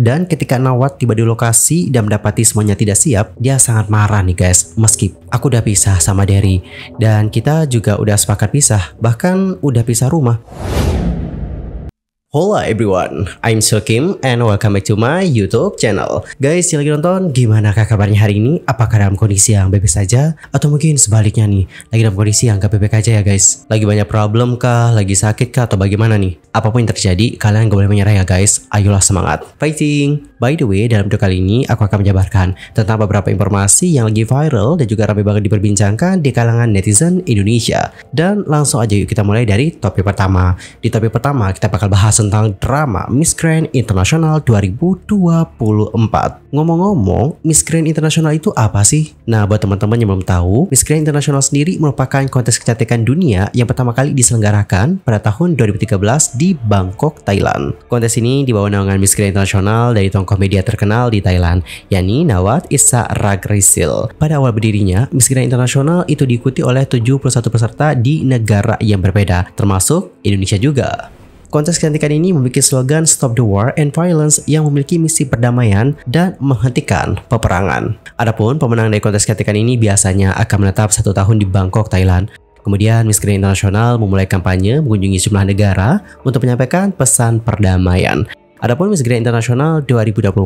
Dan ketika Nawat tiba di lokasi dan mendapati semuanya tidak siap, dia sangat marah nih guys. Meski aku udah pisah sama Derry dan kita juga udah sepakat pisah, bahkan udah pisah rumah. Hola everyone, I'm Kim and welcome back to my YouTube channel. Guys, yang lagi nonton, gimana kabarnya hari ini? Apakah dalam kondisi yang bebek saja? Atau mungkin sebaliknya nih, lagi dalam kondisi yang gak bebek aja ya guys? Lagi banyak problem kah? Lagi sakit kah? Atau bagaimana nih? Apapun yang terjadi, kalian gak boleh menyerah ya guys. Ayolah semangat. Fighting! By the way, dalam video kali ini aku akan menjabarkan tentang beberapa informasi yang lagi viral dan juga ramai banget diperbincangkan di kalangan netizen Indonesia. Dan langsung aja yuk kita mulai dari topik pertama. Di topik pertama kita bakal bahas tentang drama Miss Grand International 2024. Ngomong-ngomong, Miss Grand International itu apa sih? Nah, buat teman-teman yang belum tahu, Miss Grand International sendiri merupakan kontes kecantikan dunia yang pertama kali diselenggarakan pada tahun 2013 di Bangkok, Thailand. Kontes ini dibawa naungan Miss Grand International dari Tiongkok Komedia terkenal di Thailand, yakni Nawat Issa Ragrisil. Pada awal berdirinya, Miss Grand Internasional itu diikuti oleh 71 peserta di negara yang berbeda, termasuk Indonesia juga. Kontes kecantikan ini memiliki slogan Stop the War and Violence yang memiliki misi perdamaian dan menghentikan peperangan. Adapun pemenang dari kontes kecantikan ini biasanya akan menetap satu tahun di Bangkok, Thailand. Kemudian Miss Grand Internasional memulai kampanye mengunjungi sejumlah negara untuk menyampaikan pesan perdamaian. Adapun Miss Grand International 2024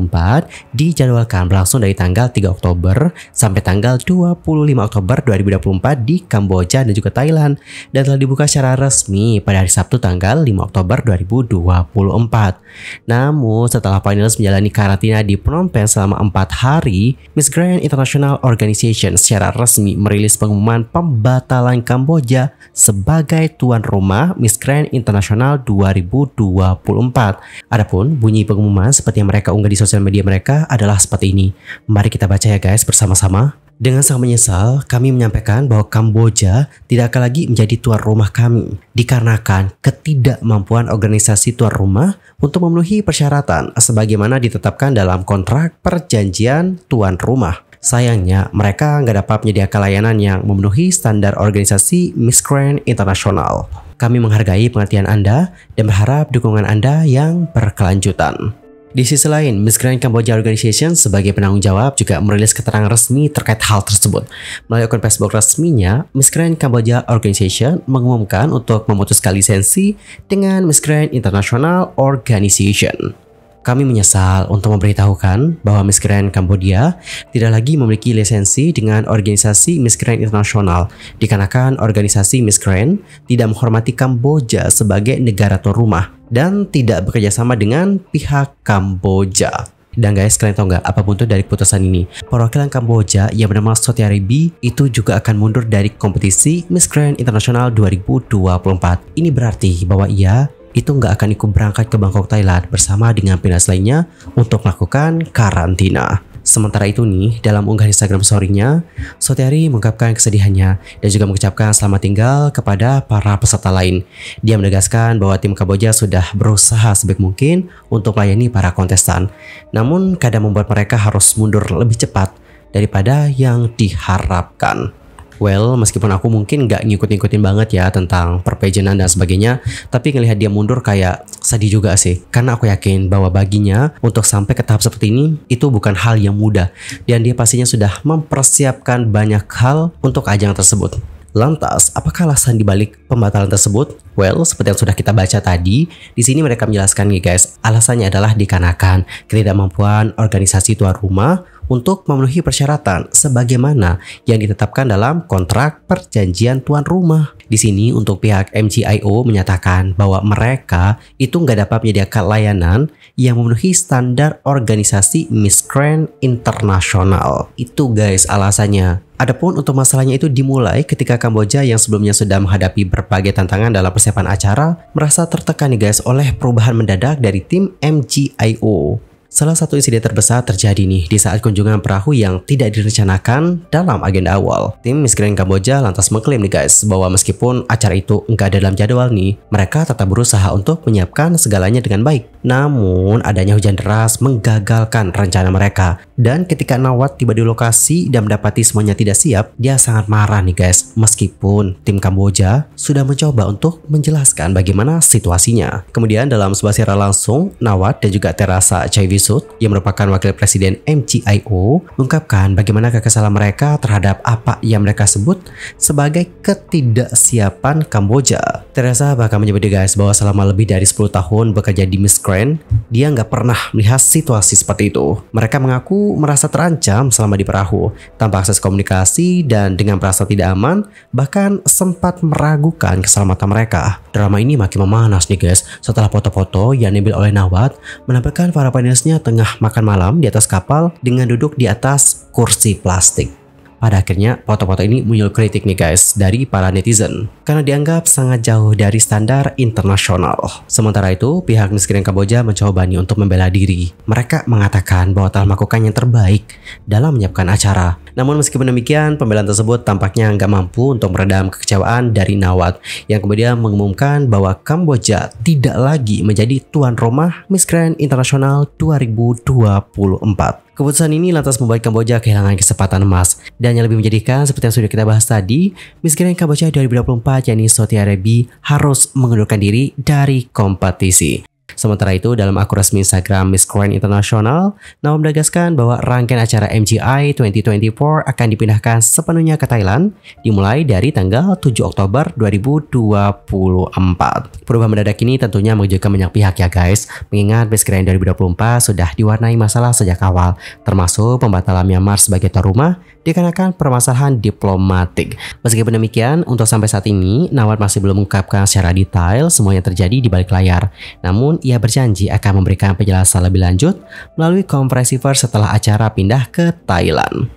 dijadwalkan berlangsung dari tanggal 3 Oktober sampai tanggal 25 Oktober 2024 di Kamboja dan juga Thailand dan telah dibuka secara resmi pada hari Sabtu tanggal 5 Oktober 2024. Namun setelah finalis menjalani karantina di Phnom Penh selama 4 hari, Miss Grand International Organization secara resmi merilis pengumuman pembatalan Kamboja sebagai tuan rumah Miss Grand International 2024. Adapun namun, bunyi pengumuman seperti yang mereka unggah di sosial media mereka adalah seperti ini. Mari kita baca ya guys bersama-sama. Dengan sangat menyesal, kami menyampaikan bahwa Kamboja tidak akan lagi menjadi tuan rumah kami dikarenakan ketidakmampuan organisasi tuan rumah untuk memenuhi persyaratan sebagaimana ditetapkan dalam kontrak perjanjian tuan rumah. Sayangnya, mereka nggak dapat menyediakan layanan yang memenuhi standar organisasi Miss Grand International. Kami menghargai pengertian Anda dan berharap dukungan Anda yang berkelanjutan. Di sisi lain, Miss Grand Cambodia Organization sebagai penanggung jawab juga merilis keterangan resmi terkait hal tersebut. Melalui akun Facebook resminya, Miss Grand Cambodia Organization mengumumkan untuk memutuskan lisensi dengan Miss Grand International Organization. Kami menyesal untuk memberitahukan bahwa Miss Grand Cambodia tidak lagi memiliki lisensi dengan organisasi Miss Grand Internasional dikarenakan organisasi Miss Grand tidak menghormati Kamboja sebagai negara tuan rumah dan tidak bekerjasama dengan pihak Kamboja. Dan guys, kalian tau nggak apapun itu dari keputusan ini? Perwakilan Kamboja yang bernama Sotiari B itu juga akan mundur dari kompetisi Miss Grand International 2024. Ini berarti bahwa ia itu nggak akan ikut berangkat ke Bangkok Thailand bersama dengan pilas lainnya untuk melakukan karantina. Sementara itu nih, dalam unggahan Instagram story-nya, Soteri mengungkapkan kesedihannya dan juga mengucapkan selamat tinggal kepada para peserta lain. Dia menegaskan bahwa tim Kamboja sudah berusaha sebaik mungkin untuk melayani para kontestan. Namun, kadang membuat mereka harus mundur lebih cepat daripada yang diharapkan well meskipun aku mungkin nggak ngikut-ngikutin banget ya tentang perpejenan dan sebagainya tapi ngelihat dia mundur kayak sedih juga sih karena aku yakin bahwa baginya untuk sampai ke tahap seperti ini itu bukan hal yang mudah dan dia pastinya sudah mempersiapkan banyak hal untuk ajang tersebut Lantas, apakah alasan dibalik pembatalan tersebut? Well, seperti yang sudah kita baca tadi, di sini mereka menjelaskan nih guys, alasannya adalah dikarenakan ketidakmampuan organisasi tuan rumah untuk memenuhi persyaratan sebagaimana yang ditetapkan dalam kontrak perjanjian tuan rumah. Di sini untuk pihak MGIO menyatakan bahwa mereka itu nggak dapat menyediakan layanan yang memenuhi standar organisasi Miss Grand Internasional. Itu guys alasannya. Adapun untuk masalahnya itu dimulai ketika Kamboja yang sebelumnya sudah menghadapi berbagai tantangan dalam persiapan acara merasa tertekan nih guys oleh perubahan mendadak dari tim MGIO. Salah satu insiden terbesar terjadi nih di saat kunjungan perahu yang tidak direncanakan dalam agenda awal. Tim Miss Grand Kamboja lantas mengklaim nih guys bahwa meskipun acara itu nggak ada dalam jadwal nih, mereka tetap berusaha untuk menyiapkan segalanya dengan baik. Namun adanya hujan deras menggagalkan rencana mereka. Dan ketika Nawat tiba di lokasi dan mendapati semuanya tidak siap, dia sangat marah nih guys. Meskipun tim Kamboja sudah mencoba untuk menjelaskan bagaimana situasinya. Kemudian dalam sebuah siaran langsung, Nawat dan juga Terasa Chaivis Gisut yang merupakan wakil presiden MCIO mengungkapkan bagaimana kekesalan mereka terhadap apa yang mereka sebut sebagai ketidaksiapan Kamboja. Teresa bahkan menyebut guys bahwa selama lebih dari 10 tahun bekerja di Miss Grand, dia nggak pernah melihat situasi seperti itu. Mereka mengaku merasa terancam selama di perahu, tanpa akses komunikasi dan dengan perasaan tidak aman, bahkan sempat meragukan keselamatan mereka. Drama ini makin memanas nih guys, setelah foto-foto yang diambil oleh Nawat menampilkan para panelis seharusnya tengah makan malam di atas kapal dengan duduk di atas kursi plastik. Pada akhirnya, foto-foto ini muncul kritik nih guys dari para netizen karena dianggap sangat jauh dari standar internasional. Sementara itu, pihak miskin Kamboja mencoba nih untuk membela diri. Mereka mengatakan bahwa telah melakukan yang terbaik dalam menyiapkan acara namun meskipun demikian, pembelaan tersebut tampaknya nggak mampu untuk meredam kekecewaan dari Nawat yang kemudian mengumumkan bahwa Kamboja tidak lagi menjadi tuan rumah Miss Grand International 2024. Keputusan ini lantas membuat Kamboja kehilangan kesempatan emas. Dan yang lebih menjadikan seperti yang sudah kita bahas tadi, Miss Grand Kamboja 2024 yakni Saudi Arabia harus mengundurkan diri dari kompetisi. Sementara itu, dalam akun resmi Instagram Miss Grand International, Naom menegaskan bahwa rangkaian acara MGI 2024 akan dipindahkan sepenuhnya ke Thailand, dimulai dari tanggal 7 Oktober 2024. Perubahan mendadak ini tentunya mengejutkan banyak pihak ya guys, mengingat Miss Grand 2024 sudah diwarnai masalah sejak awal, termasuk pembatalan Myanmar sebagai tuan rumah dikarenakan permasalahan diplomatik. Meskipun demikian, untuk sampai saat ini, Nawar masih belum mengungkapkan secara detail semua yang terjadi di balik layar. Namun, ia berjanji akan memberikan penjelasan lebih lanjut melalui konferensi pers setelah acara pindah ke Thailand.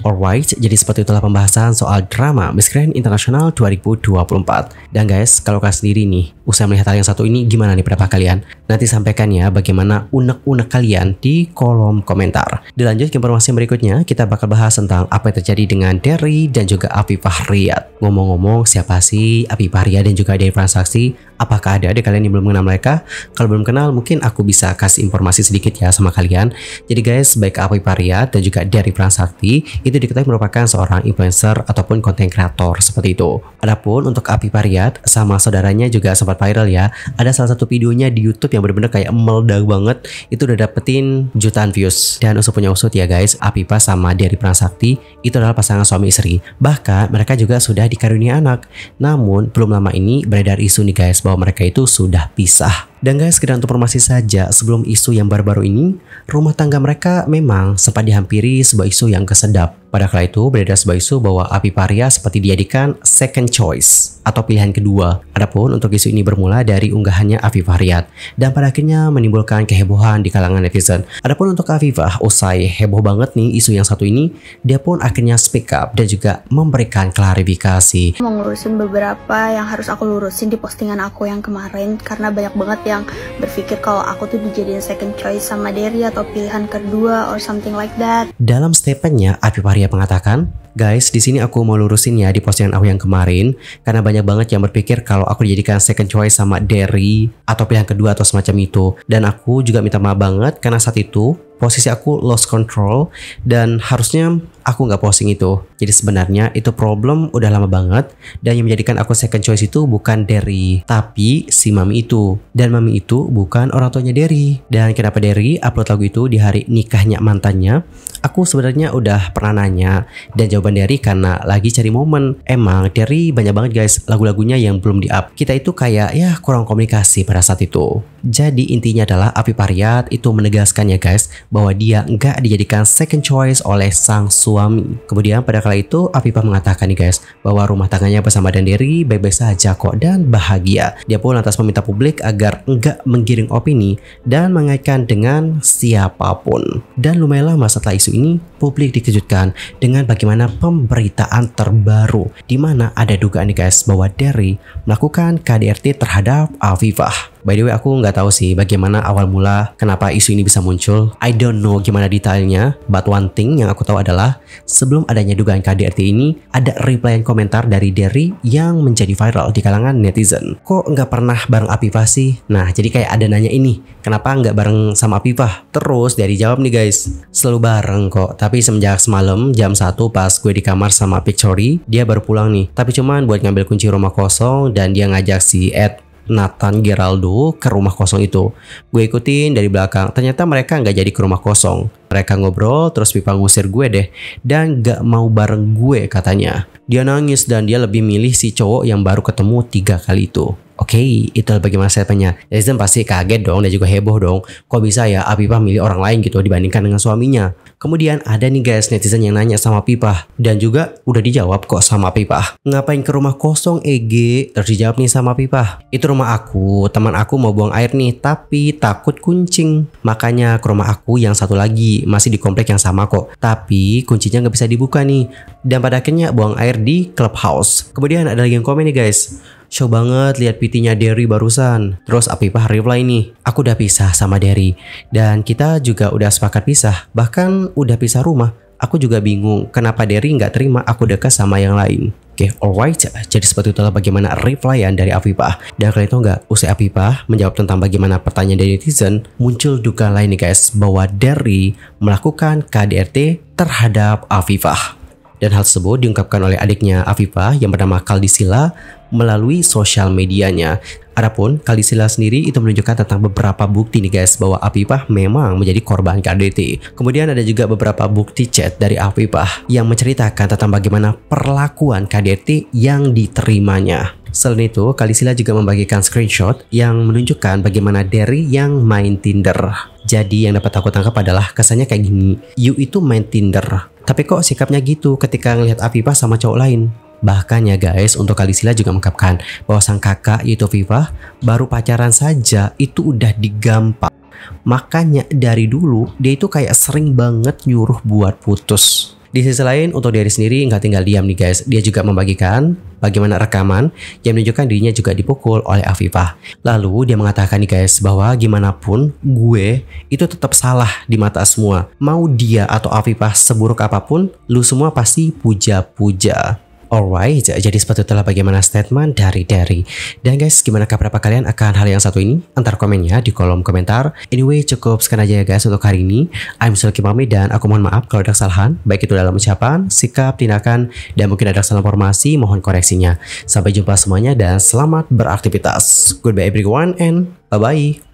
Alright, jadi seperti itulah pembahasan soal drama Miss Grand International 2024. Dan guys, kalau kalian sendiri nih, usai melihat hal yang satu ini, gimana nih pendapat kalian? Nanti sampaikan ya bagaimana unek-unek kalian di kolom komentar. Dilanjut ke informasi berikutnya, kita bakal bahas tentang apa yang terjadi dengan Derry dan juga Afifah Riyad. Ngomong-ngomong, siapa sih Afifah Riyad dan juga Derry Transaksi? apakah ada ada kalian yang belum kenal mereka kalau belum kenal mungkin aku bisa kasih informasi sedikit ya sama kalian jadi guys baik Api Paria dan juga dari Sakti itu diketahui merupakan seorang influencer ataupun konten kreator seperti itu adapun untuk Api Pariat sama saudaranya juga sempat viral ya ada salah satu videonya di YouTube yang bener-bener kayak meledak banget itu udah dapetin jutaan views dan usut punya usut ya guys Api Apipa sama dari Sakti itu adalah pasangan suami istri bahkan mereka juga sudah dikaruniai anak namun belum lama ini beredar isu nih guys bahwa mereka itu sudah pisah dan guys, sekedar informasi saja, sebelum isu yang baru-baru ini, rumah tangga mereka memang sempat dihampiri sebuah isu yang kesedap. Pada kala itu, beredar sebuah isu bahwa api paria seperti dijadikan second choice atau pilihan kedua. Adapun untuk isu ini bermula dari unggahannya Afifah Riyad dan pada akhirnya menimbulkan kehebohan di kalangan netizen. Adapun untuk Afifah, usai heboh banget nih isu yang satu ini, dia pun akhirnya speak up dan juga memberikan klarifikasi. Mengurusin beberapa yang harus aku lurusin di postingan aku yang kemarin karena banyak banget yang berpikir kalau aku tuh dijadiin second choice sama Derry atau pilihan kedua or something like that. Dalam statementnya, Api Paria mengatakan, Guys, di sini aku mau lurusin ya di postingan aku yang kemarin karena banyak banget yang berpikir kalau aku dijadikan second choice sama Derry atau pilihan kedua atau semacam itu. Dan aku juga minta maaf banget karena saat itu posisi aku lost control dan harusnya aku nggak posting itu. Jadi sebenarnya itu problem udah lama banget dan yang menjadikan aku second choice itu bukan Derry tapi si Mami itu dan Mami itu bukan orang tuanya Derry dan kenapa Derry upload lagu itu di hari nikahnya mantannya aku sebenarnya udah pernah nanya dan jawaban Derry karena lagi cari momen emang Derry banyak banget guys lagu-lagunya yang belum di up kita itu kayak ya kurang komunikasi pada saat itu jadi intinya adalah Api Pariat itu menegaskan ya guys bahwa dia nggak dijadikan second choice oleh sang suami. Kemudian pada kala itu Afifah mengatakan nih guys bahwa rumah tangganya bersama diri baik-baik saja kok dan bahagia. Dia pun lantas meminta publik agar nggak menggiring opini dan mengaitkan dengan siapapun. Dan lumayan lama setelah isu ini, publik dikejutkan dengan bagaimana pemberitaan terbaru di mana ada dugaan nih guys bahwa Derry melakukan KDRT terhadap Afifah. By the way, aku nggak tahu sih bagaimana awal mula kenapa isu ini bisa muncul. I don't know gimana detailnya, but one thing yang aku tahu adalah sebelum adanya dugaan KDRT ini, ada replyan komentar dari Derry yang menjadi viral di kalangan netizen. Kok nggak pernah bareng Afifah sih? Nah, jadi kayak ada nanya ini, kenapa nggak bareng sama Afifah? Terus dari jawab nih guys, selalu bareng kok. Tapi semenjak semalam jam 1 pas gue di kamar sama Pictori, dia baru pulang nih. Tapi cuman buat ngambil kunci rumah kosong dan dia ngajak si Ed Nathan Geraldo ke rumah kosong itu. Gue ikutin dari belakang, ternyata mereka nggak jadi ke rumah kosong. Mereka ngobrol, terus Pipa ngusir gue deh, dan nggak mau bareng gue katanya. Dia nangis dan dia lebih milih si cowok yang baru ketemu tiga kali itu okay, itu bagaimana statementnya netizen pasti kaget dong dan juga heboh dong kok bisa ya Apipah milih orang lain gitu dibandingkan dengan suaminya kemudian ada nih guys netizen yang nanya sama Pipah dan juga udah dijawab kok sama Pipah ngapain ke rumah kosong EG terus dijawab nih sama Pipah itu rumah aku teman aku mau buang air nih tapi takut kuncing makanya ke rumah aku yang satu lagi masih di komplek yang sama kok tapi kuncinya nggak bisa dibuka nih dan pada akhirnya buang air di clubhouse kemudian ada lagi yang komen nih guys show banget lihat PT-nya Derry barusan. Terus Apipah reply nih, aku udah pisah sama Derry. Dan kita juga udah sepakat pisah, bahkan udah pisah rumah. Aku juga bingung kenapa Derry nggak terima aku dekat sama yang lain. Oke, okay, alright. Jadi seperti itulah bagaimana replyan dari Afifah. Dan kalian tau nggak, usai Afifah menjawab tentang bagaimana pertanyaan dari netizen, muncul duka lain nih guys, bahwa Derry melakukan KDRT terhadap Afifah. Dan hal tersebut diungkapkan oleh adiknya Afifah yang bernama Kaldisila melalui sosial medianya. Adapun Kaldisila sendiri itu menunjukkan tentang beberapa bukti nih guys bahwa Afifah memang menjadi korban KDT. Kemudian ada juga beberapa bukti chat dari Afifah yang menceritakan tentang bagaimana perlakuan KDT yang diterimanya. Selain itu, Kalisila juga membagikan screenshot yang menunjukkan bagaimana Derry yang main Tinder. Jadi yang dapat aku tangkap adalah kesannya kayak gini, you itu main Tinder. Tapi kok sikapnya gitu ketika ngelihat Afifah sama cowok lain? Bahkan ya guys, untuk Kalisila juga mengungkapkan bahwa sang kakak yaitu Viva baru pacaran saja itu udah digampang. Makanya dari dulu dia itu kayak sering banget nyuruh buat putus. Di sisi lain, untuk diri sendiri nggak tinggal diam nih guys. Dia juga membagikan bagaimana rekaman yang menunjukkan dirinya juga dipukul oleh Afifah. Lalu dia mengatakan nih guys bahwa gimana pun gue itu tetap salah di mata semua. Mau dia atau Afifah seburuk apapun, lu semua pasti puja-puja. Alright, jadi seperti itulah bagaimana statement dari Derry. Dan guys, gimana kabar apa kalian akan hal yang satu ini? Antar komennya di kolom komentar. Anyway, cukup sekian aja ya guys untuk hari ini. I'm Sulki Mami dan aku mohon maaf kalau ada kesalahan, baik itu dalam ucapan, sikap, tindakan, dan mungkin ada kesalahan informasi, mohon koreksinya. Sampai jumpa semuanya dan selamat beraktivitas. Goodbye everyone and bye-bye.